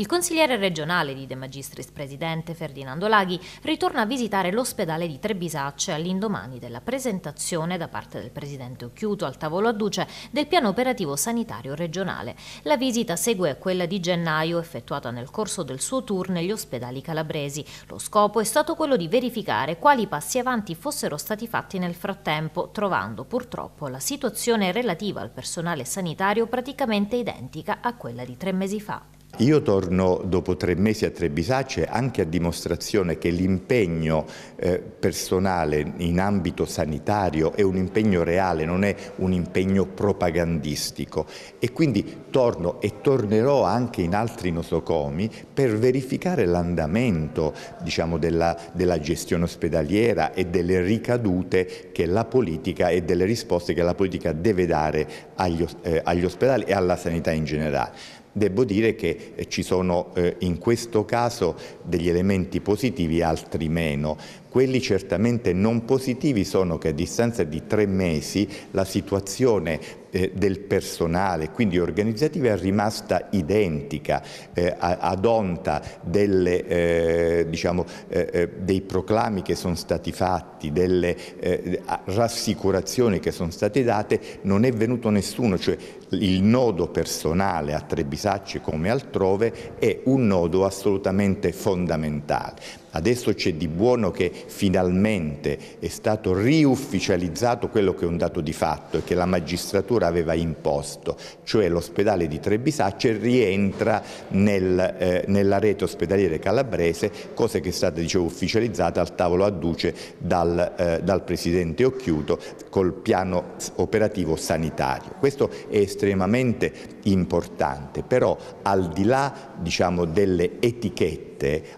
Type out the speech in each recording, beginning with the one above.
Il consigliere regionale di De Magistris, presidente Ferdinando Laghi, ritorna a visitare l'ospedale di Trebisacce all'indomani della presentazione da parte del presidente Occhiuto al tavolo a Duce del piano operativo sanitario regionale. La visita segue a quella di gennaio effettuata nel corso del suo tour negli ospedali calabresi. Lo scopo è stato quello di verificare quali passi avanti fossero stati fatti nel frattempo, trovando purtroppo la situazione relativa al personale sanitario praticamente identica a quella di tre mesi fa. Io torno dopo tre mesi a Trebisace anche a dimostrazione che l'impegno eh, personale in ambito sanitario è un impegno reale, non è un impegno propagandistico e quindi torno e tornerò anche in altri nosocomi per verificare l'andamento diciamo, della, della gestione ospedaliera e delle ricadute che la politica e delle risposte che la politica deve dare agli, eh, agli ospedali e alla sanità in generale. Devo dire che eh, ci sono eh, in questo caso degli elementi positivi, altri meno. Quelli certamente non positivi sono che a distanza di tre mesi la situazione eh, del personale, quindi organizzativa, è rimasta identica eh, ad onta delle, eh, diciamo, eh, eh, dei proclami che sono stati fatti, delle eh, rassicurazioni che sono state date, non è venuto nessuno, cioè il nodo personale a Trebisacci come altrove è un nodo assolutamente fondamentale Adesso c'è di buono che finalmente è stato riufficializzato quello che è un dato di fatto e che la magistratura aveva imposto, cioè l'ospedale di Trebisacce rientra nel, eh, nella rete ospedaliere calabrese, cosa che è stata dicevo, ufficializzata al tavolo a Duce dal, eh, dal Presidente Occhiuto col piano operativo sanitario. Questo è estremamente importante, però al di là diciamo, delle etichette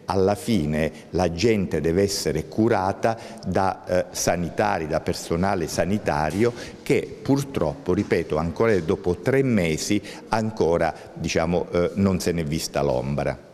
alla fine la gente deve essere curata da eh, sanitari, da personale sanitario che purtroppo, ripeto, ancora dopo tre mesi ancora diciamo, eh, non se n'è vista l'ombra.